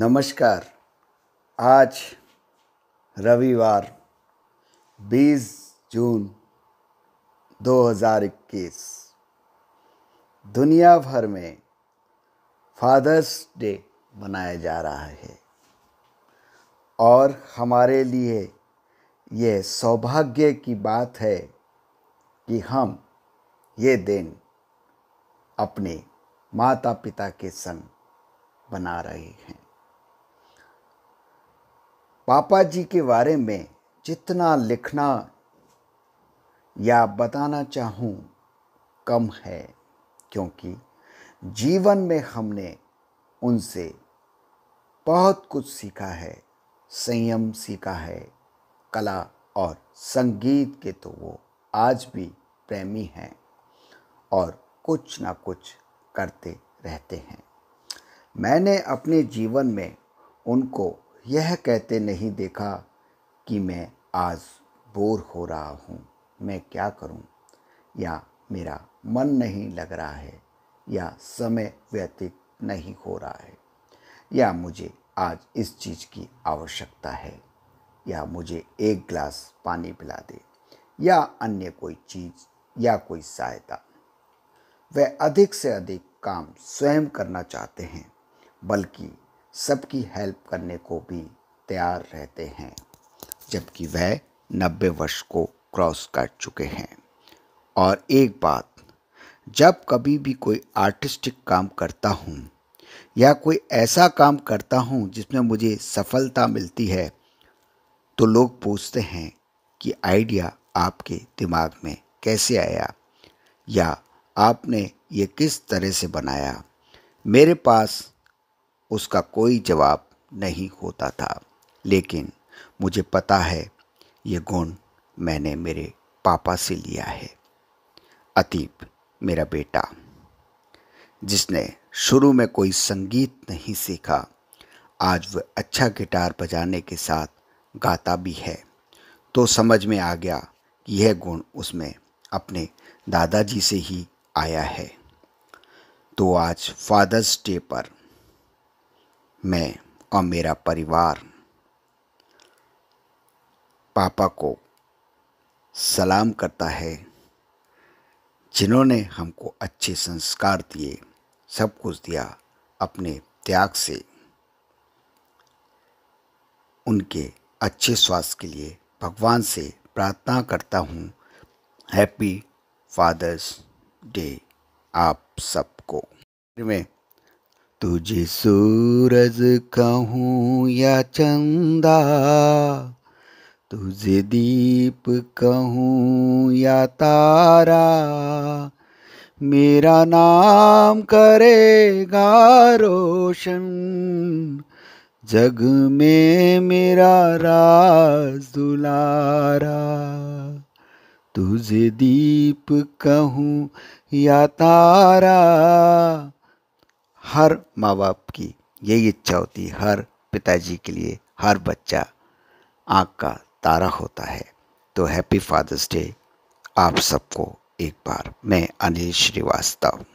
नमस्कार आज रविवार 20 जून 2021 दुनिया भर में फादर्स डे मनाया जा रहा है और हमारे लिए यह सौभाग्य की बात है कि हम ये दिन अपने माता पिता के संग बना रहे हैं पापा जी के बारे में जितना लिखना या बताना चाहूँ कम है क्योंकि जीवन में हमने उनसे बहुत कुछ सीखा है संयम सीखा है कला और संगीत के तो वो आज भी प्रेमी हैं और कुछ ना कुछ करते रहते हैं मैंने अपने जीवन में उनको यह कहते नहीं देखा कि मैं आज बोर हो रहा हूँ मैं क्या करूँ या मेरा मन नहीं लग रहा है या समय व्यतीत नहीं हो रहा है या मुझे आज इस चीज़ की आवश्यकता है या मुझे एक ग्लास पानी पिला दे या अन्य कोई चीज़ या कोई सहायता वह अधिक से अधिक काम स्वयं करना चाहते हैं बल्कि सबकी हेल्प करने को भी तैयार रहते हैं जबकि वह नब्बे वर्ष को क्रॉस कर चुके हैं और एक बात जब कभी भी कोई आर्टिस्टिक काम करता हूँ या कोई ऐसा काम करता हूँ जिसमें मुझे सफलता मिलती है तो लोग पूछते हैं कि आइडिया आपके दिमाग में कैसे आया या आपने ये किस तरह से बनाया मेरे पास उसका कोई जवाब नहीं होता था लेकिन मुझे पता है ये गुण मैंने मेरे पापा से लिया है अतीब मेरा बेटा जिसने शुरू में कोई संगीत नहीं सीखा आज वह अच्छा गिटार बजाने के साथ गाता भी है तो समझ में आ गया कि यह गुण उसमें अपने दादाजी से ही आया है तो आज फादर्स डे पर मैं और मेरा परिवार पापा को सलाम करता है जिन्होंने हमको अच्छे संस्कार दिए सब कुछ दिया अपने त्याग से उनके अच्छे स्वास्थ्य के लिए भगवान से प्रार्थना करता हूँ हैप्पी फादर्स डे आप सबको में तुझे सूरज कहूँ या चंदा तुझे दीप कहूँ या तारा मेरा नाम करेगा रोशन जग में मेरा राज दुलारा तुझे दीप कहूँ या तारा हर माँ बाप की यही इच्छा होती है हर पिताजी के लिए हर बच्चा आँख का तारा होता है तो हैप्पी फादर्स डे आप सबको एक बार मैं अनिल श्रीवास्तव